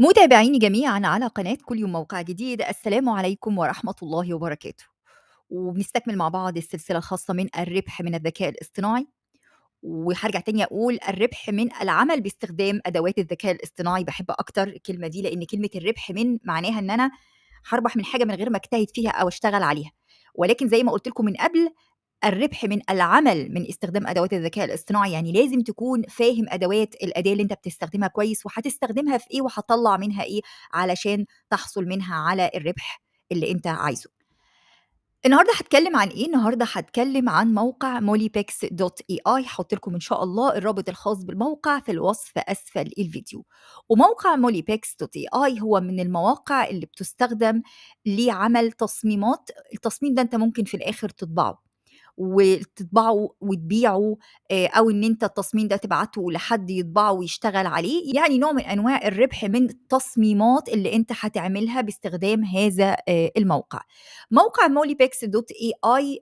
متابعيني جميعا على قناة كل يوم موقع جديد السلام عليكم ورحمة الله وبركاته وبنستكمل مع بعض السلسلة الخاصة من الربح من الذكاء الاصطناعي وهرجع تاني اقول الربح من العمل باستخدام ادوات الذكاء الاصطناعي بحب اكتر الكلمه دي لان كلمه الربح من معناها ان انا هربح من حاجه من غير ما اجتهد فيها او اشتغل عليها ولكن زي ما قلت لكم من قبل الربح من العمل من استخدام ادوات الذكاء الاصطناعي يعني لازم تكون فاهم ادوات الاداه اللي انت بتستخدمها كويس وهتستخدمها في ايه وهتطلع منها ايه علشان تحصل منها على الربح اللي انت عايزه النهارده هتكلم عن ايه النهارده هتكلم عن موقع موليبيكس دوت اي اي هحط لكم ان شاء الله الرابط الخاص بالموقع في الوصف اسفل الفيديو وموقع موليبيكس دوت اي اي هو من المواقع اللي بتستخدم لعمل تصميمات التصميم ده انت ممكن في الاخر تطبعه وتطبعه وتبيعه آه، او ان انت التصميم ده تبعته لحد يطبعه ويشتغل عليه يعني نوع من انواع الربح من التصميمات اللي انت هتعملها باستخدام هذا آه، الموقع موقع موليبيكس دوت اي اي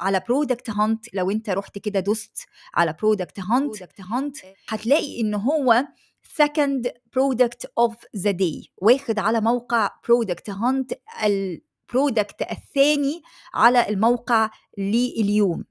على برودكت هانت لو انت رحت كده دوست على برودكت هانت برودكت هانت هتلاقي ان هو second product of the day واخد على موقع برودكت هانت البرودكت الثاني على الموقع لليوم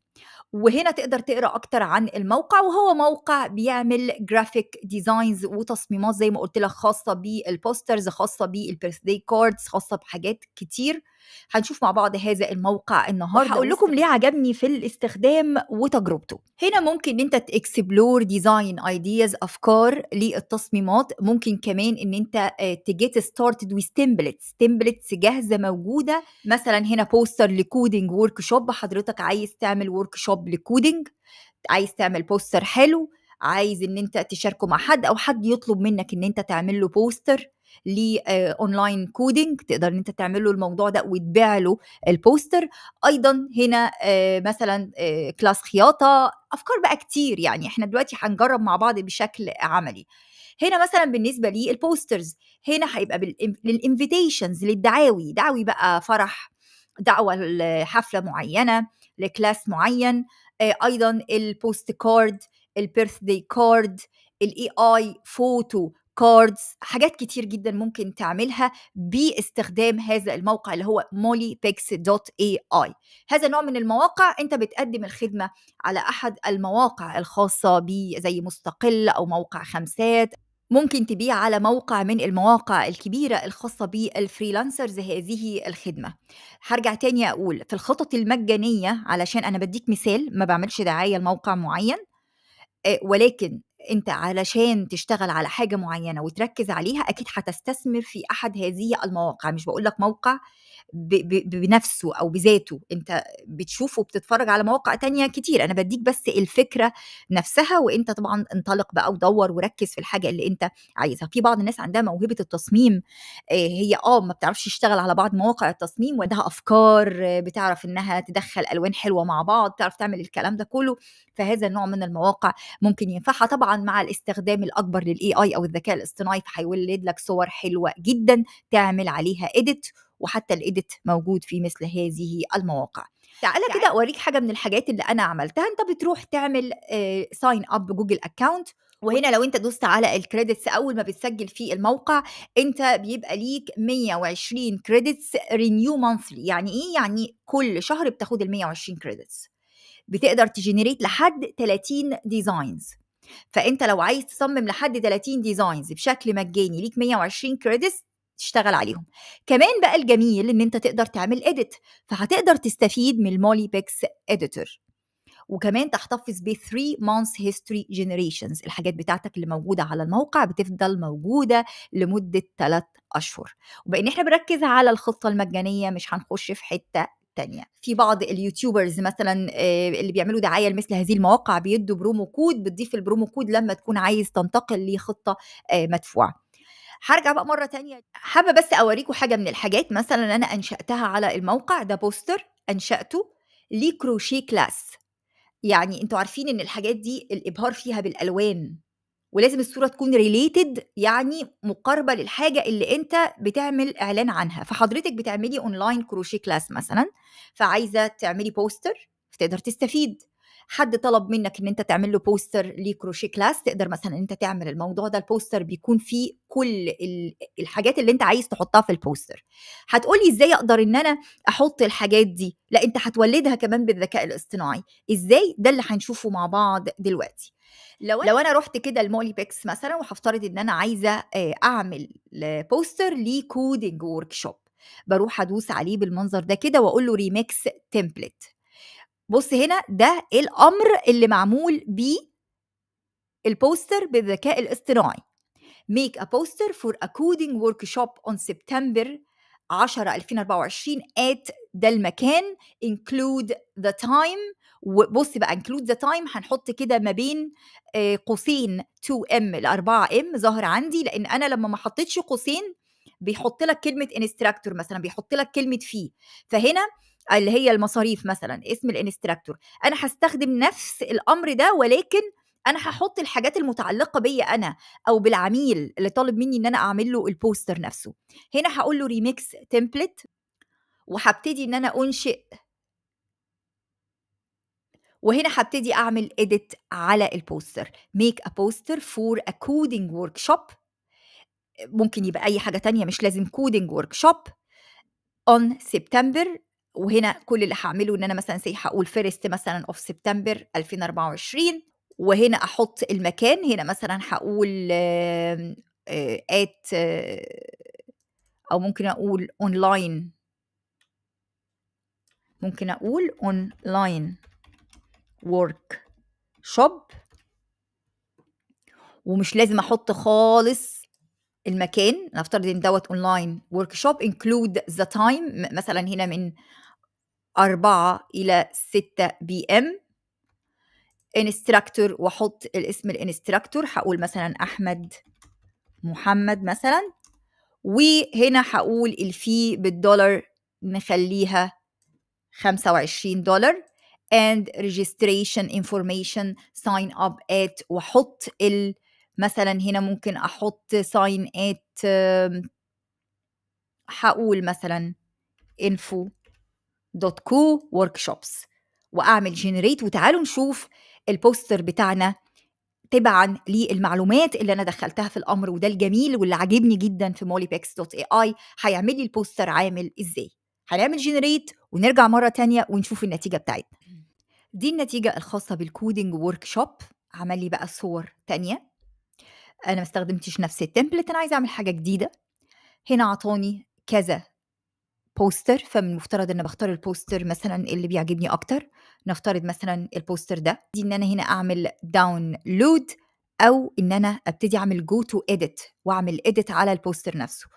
وهنا تقدر تقرا اكتر عن الموقع وهو موقع بيعمل جرافيك ديزاينز وتصميمات زي ما قلت لك خاصه بالبوسترز خاصه بالبيرث داي كاردز خاصه بحاجات كتير هنشوف مع بعض هذا الموقع النهارده هقول لكم ليه عجبني في الاستخدام وتجربته هنا ممكن ان انت تكسبلور ديزاين ايدياز افكار للتصميمات ممكن كمان ان انت تجيت ستارتد ويز تمبلتس تمبلتس جاهزه موجوده مثلا هنا بوستر لكودنج ورك شوب حضرتك عايز تعمل ورك شوب لكودينج للكودينج عايز تعمل بوستر حلو عايز ان انت تشاركه مع حد او حد يطلب منك ان انت تعمل له بوستر لاونلاين كودينج تقدر ان انت تعمل له الموضوع ده وتبيع له البوستر ايضا هنا آه، مثلا كلاس آه، خياطه افكار بقى كتير يعني احنا دلوقتي هنجرب مع بعض بشكل عملي هنا مثلا بالنسبه للبوسترز هنا هيبقى للانفيتيشنز للدعاوي دعوي بقى فرح دعوه لحفله معينه لكلاس معين آه، ايضا البوست كارد البيرث داي كارد الاي اي فوتو كاردز حاجات كتير جدا ممكن تعملها باستخدام هذا الموقع اللي هو mollypix.ai هذا نوع من المواقع انت بتقدم الخدمة على احد المواقع الخاصة بي زي مستقل او موقع خمسات ممكن تبيع على موقع من المواقع الكبيرة الخاصة بالفريلانسرز هذه الخدمة هرجع تاني أقول في الخطط المجانية علشان أنا بديك مثال ما بعملش دعاية لموقع معين آه، ولكن انت علشان تشتغل على حاجه معينه وتركز عليها اكيد هتستثمر في احد هذه المواقع مش بقول لك موقع بنفسه او بذاته انت بتشوفه وبتتفرج على مواقع تانية كتير انا بديك بس الفكره نفسها وانت طبعا انطلق بقى ودور وركز في الحاجه اللي انت عايزها في بعض الناس عندها موهبه التصميم آه، هي اه ما بتعرفش تشتغل على بعض مواقع التصميم وعندها افكار آه، بتعرف انها تدخل الوان حلوه مع بعض تعرف تعمل الكلام ده كله فهذا النوع من المواقع ممكن ينفعها طبعا مع الاستخدام الاكبر للاي اي او الذكاء الاصطناعي فهيولد لك صور حلوه جدا تعمل عليها اديت وحتى الإيديت موجود في مثل هذه المواقع تعالى كده أوريك حاجة من الحاجات اللي أنا عملتها أنت بتروح تعمل ساين آه، أب جوجل أكاونت وهنا لو انت دوست على الكريدتس اول ما بتسجل في الموقع انت بيبقى ليك 120 كريدتس رينيو مانثلي يعني ايه يعني كل شهر بتاخد ال 120 كريدتس بتقدر تجنريت لحد 30 ديزاينز فانت لو عايز تصمم لحد 30 ديزاينز بشكل مجاني ليك 120 كريدتس تشتغل عليهم كمان بقى الجميل ان انت تقدر تعمل اديت فهتقدر تستفيد من المولي بيكس اديتور وكمان تحتفظ ب 3 months history generations الحاجات بتاعتك اللي موجودة على الموقع بتفضل موجودة لمدة 3 أشهر وبإن احنا بنركز على الخطة المجانية مش هنخش في حتة تانية في بعض اليوتيوبرز مثلا آه، اللي بيعملوا دعايه لمثل هذه المواقع بيدوا برومو كود بتضيف البرومو كود لما تكون عايز تنتقل لخطه آه، مدفوعه هرجع بقى مره تانية حابه بس اوريكم حاجه من الحاجات مثلا انا انشاتها على الموقع ده بوستر انشاته لي كروشيه كلاس يعني انتوا عارفين ان الحاجات دي الابهار فيها بالالوان ولازم الصوره تكون ريليتد يعني مقاربه للحاجه اللي انت بتعمل اعلان عنها فحضرتك بتعملي اونلاين كروشيه كلاس مثلا فعايزه تعملي بوستر فتقدر تستفيد حد طلب منك ان انت تعمل له بوستر لكروشيه كلاس تقدر مثلا انت تعمل الموضوع ده البوستر بيكون فيه كل الحاجات اللي انت عايز تحطها في البوستر هتقولي ازاي اقدر ان انا احط الحاجات دي لا انت هتولدها كمان بالذكاء الاصطناعي ازاي ده اللي هنشوفه مع بعض دلوقتي لو لو انا رحت كده المولي بيكس مثلا وهفترض ان انا عايزه آه، اعمل بوستر لكودينج ورك شوب بروح ادوس عليه بالمنظر ده كده واقول له ريميكس تمبلت بص هنا ده الامر اللي معمول بيه البوستر بالذكاء الاصطناعي make a poster for a coding workshop on September 10 2024 at ده المكان include the time وبص بقى include the time هنحط كده ما بين آه، قوسين 2 ام ل 4 ام ظهر عندي لان انا لما ما حطيتش قوسين بيحط لك كلمه انستراكتور مثلا بيحط لك كلمه فيه فهنا آه، اللي هي المصاريف مثلا اسم الانستراكتور انا هستخدم نفس الامر ده ولكن انا هحط الحاجات المتعلقه بيا انا او بالعميل اللي طالب مني ان انا اعمل له البوستر نفسه هنا هقول له ريميكس تمبلت وهبتدي ان انا انشئ وهنا هبتدي اعمل اديت على البوستر ميك ا بوستر فور ا كودينج ورك شوب ممكن يبقى اي حاجه تانية مش لازم كودينج ورك شوب اون سبتمبر وهنا كل اللي هعمله ان انا مثلا زي هقول فيرست مثلا اوف سبتمبر 2024 وهنا احط المكان هنا مثلا هقول ات آه، آه، او ممكن اقول اونلاين ممكن اقول اونلاين ورك شوب ومش لازم احط خالص المكان نفترض ان دوت اونلاين ورك شوب انكلود ذا تايم مثلا هنا من 4 إلى 6 بي ام انستراكتور واحط الاسم الانستراكتور هقول مثلا احمد محمد مثلا وهنا هقول الفي بالدولار نخليها 25 دولار and registration information sign up at واحط ال مثلا هنا ممكن احط sign at هقول مثلا info دوت كو ورك شوبس واعمل جنريت وتعالوا نشوف البوستر بتاعنا تبعا للمعلومات اللي انا دخلتها في الامر وده الجميل واللي عاجبني جدا في موليبكس دوت اي اي هيعمل لي البوستر عامل ازاي هنعمل جنريت ونرجع مره تانية ونشوف النتيجه بتاعتنا دي النتيجه الخاصه بالكودينج ورك شوب عمل لي بقى صور تانية انا ما استخدمتش نفس التمبلت انا عايزه اعمل حاجه جديده هنا عطاني كذا بوستر فمن المفترض ان بختار البوستر مثلا اللي بيعجبني اكتر نفترض مثلا البوستر ده دي ان انا هنا اعمل داونلود او ان انا ابتدي اعمل جو تو اديت واعمل اديت على البوستر نفسه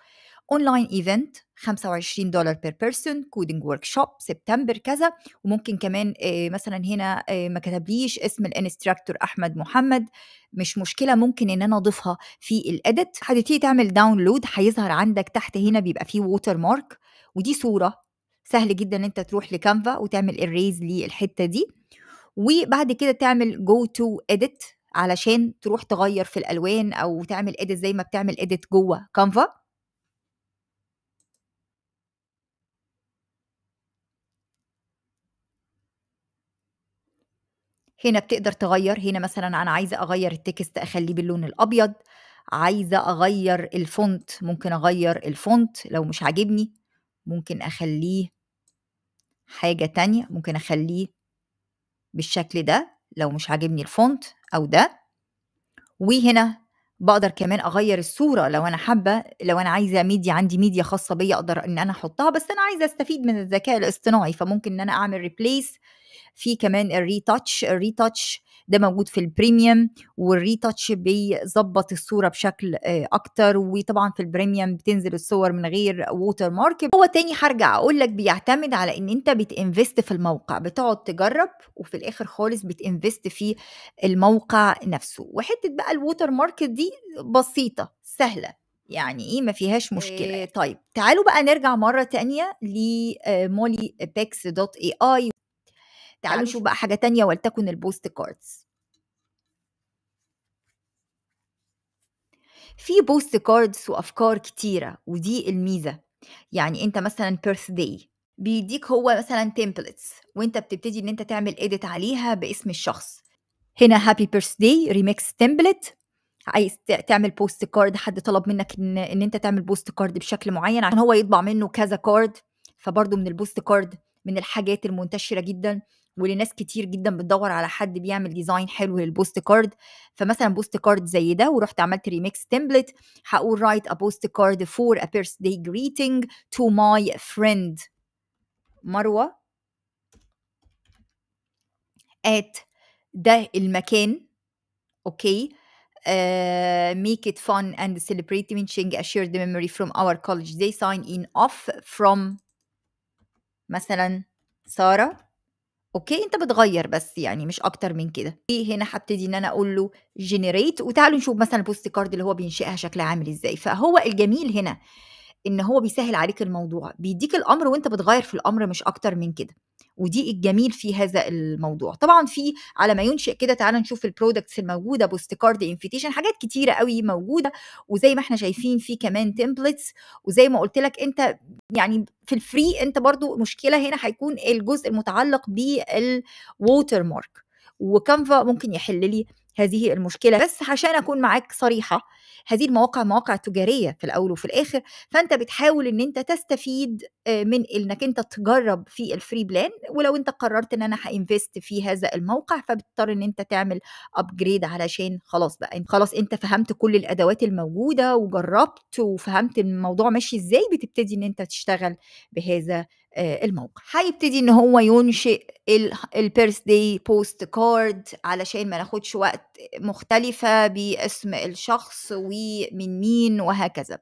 اونلاين ايفنت 25 دولار بير بيرسون كودنج ورك شوب سبتمبر كذا وممكن كمان آه، مثلا هنا آه، ما كتبليش اسم الانستراكتور احمد محمد مش مشكله ممكن ان انا اضيفها في الاديت هتبتدي تعمل داونلود هيظهر عندك تحت هنا بيبقى فيه ووتر مارك ودي صوره سهل جدا ان انت تروح لكانفا وتعمل اريز للحته دي وبعد كده تعمل جو تو اديت علشان تروح تغير في الالوان او تعمل اديت زي ما بتعمل اديت جوه كانفا هنا بتقدر تغير هنا مثلا انا عايزه اغير التكست اخليه باللون الابيض عايزه اغير الفونت ممكن اغير الفونت لو مش عاجبني ممكن أخليه حاجة تانية ممكن أخليه بالشكل ده لو مش عاجبني الفونت أو ده وهنا بقدر كمان أغير الصورة لو أنا حابة لو أنا عايزة ميديا عندي ميديا خاصة بيا أقدر إن أنا أحطها بس أنا عايزة أستفيد من الذكاء الاصطناعي فممكن إن أنا أعمل ريبليس في كمان الريتاتش الريتاتش ده موجود في البريميوم والريتاتش بيظبط الصوره بشكل آه، اكتر وطبعا في البريميوم بتنزل الصور من غير ووتر مارك هو تاني هرجع اقول لك بيعتمد على ان انت بتنفست في الموقع بتقعد تجرب وفي الاخر خالص بتنفست في الموقع نفسه وحته بقى الووتر مارك دي بسيطه سهله يعني ايه ما فيهاش مشكله إيه طيب تعالوا بقى نرجع مره تانية لمولي بيكس دوت اي اي تعالوا نشوف بقى حاجه تانية ولتكن البوست كاردز في بوست كاردز وافكار كتيره ودي الميزه يعني انت مثلا بيرث داي بيديك هو مثلا تمبلتس وانت بتبتدي ان انت تعمل اديت عليها باسم الشخص هنا هابي بيرث داي ريميكس تمبلت عايز تعمل بوست كارد حد طلب منك ان ان انت تعمل بوست كارد بشكل معين عشان هو يطبع منه كذا كارد فبرضه من البوست كارد من الحاجات المنتشره جدا ولناس كتير جدا بتدور على حد بيعمل ديزاين حلو للبوست كارد فمثلا بوست كارد زي ده ورحت عملت ريميكس تمبلت هقول رايت ا بوست كارد فور ا داي جريتنج تو ماي فريند مروه ات ده المكان اوكي Uh, make it fun and celebrate mentioning a shared memory from our college. They sign in off from مثلا ساره أوكي، أنت بتغيّر بس يعني مش أكتر من كده، إيه هنا هبتدي إن أنا أقول له generate وتعالوا نشوف مثلًا البوست كارد اللي هو بينشئها شكلها عامل إزاي، فهو الجميل هنا ان هو بيسهل عليك الموضوع بيديك الامر وانت بتغير في الامر مش اكتر من كده ودي الجميل في هذا الموضوع طبعا في على ما ينشئ كده تعالى نشوف البرودكتس الموجوده بوست كارد انفيتيشن حاجات كتيره قوي موجوده وزي ما احنا شايفين في كمان تمبلتس وزي ما قلت لك انت يعني في الفري انت برضو مشكله هنا هيكون الجزء المتعلق بالووتر مارك وكانفا ممكن يحل لي هذه المشكله بس عشان اكون معاك صريحه هذه المواقع مواقع تجاريه في الاول وفي الاخر فانت بتحاول ان انت تستفيد آه، من انك انت تجرب في الفري بلان ولو انت قررت ان انا هانفست في هذا الموقع فبتضطر ان انت تعمل ابجريد علشان خلاص بقى انت خلاص انت فهمت كل الادوات الموجوده وجربت وفهمت الموضوع ماشي ازاي بتبتدي ان انت تشتغل بهذا آه، الموقع هيبتدي ان هو ينشئ البيرث داي بوست كارد علشان ما ناخدش وقت مختلفه باسم الشخص ومن مين وهكذا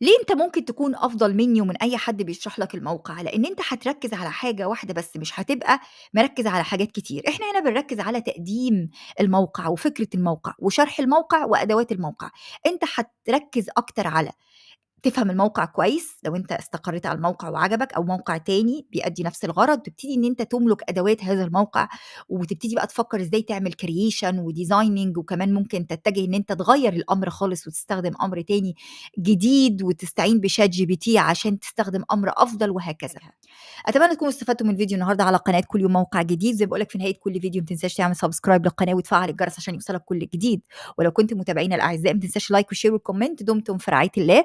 ليه انت ممكن تكون افضل مني ومن اي حد بيشرح لك الموقع لان انت هتركز على حاجه واحده بس مش هتبقى مركز على حاجات كتير احنا هنا بنركز على تقديم الموقع وفكره الموقع وشرح الموقع وادوات الموقع انت هتركز اكتر على تفهم الموقع كويس لو انت استقريت على الموقع وعجبك او موقع تاني بيأدي نفس الغرض تبتدي ان انت تملك ادوات هذا الموقع وتبتدي بقى تفكر ازاي تعمل كرييشن وديزايننج وكمان ممكن تتجه ان انت تغير الامر خالص وتستخدم امر تاني جديد وتستعين بشات جي بي تي عشان تستخدم امر افضل وهكذا اتمنى تكونوا استفدتوا من الفيديو النهارده على قناه كل يوم موقع جديد زي ما لك في نهايه كل فيديو ما تنساش تعمل سبسكرايب للقناه وتفعل الجرس عشان يوصلك كل جديد ولو كنت متابعينا الاعزاء ما تنساش لايك وشير وكومنت دمتم في رعايه الله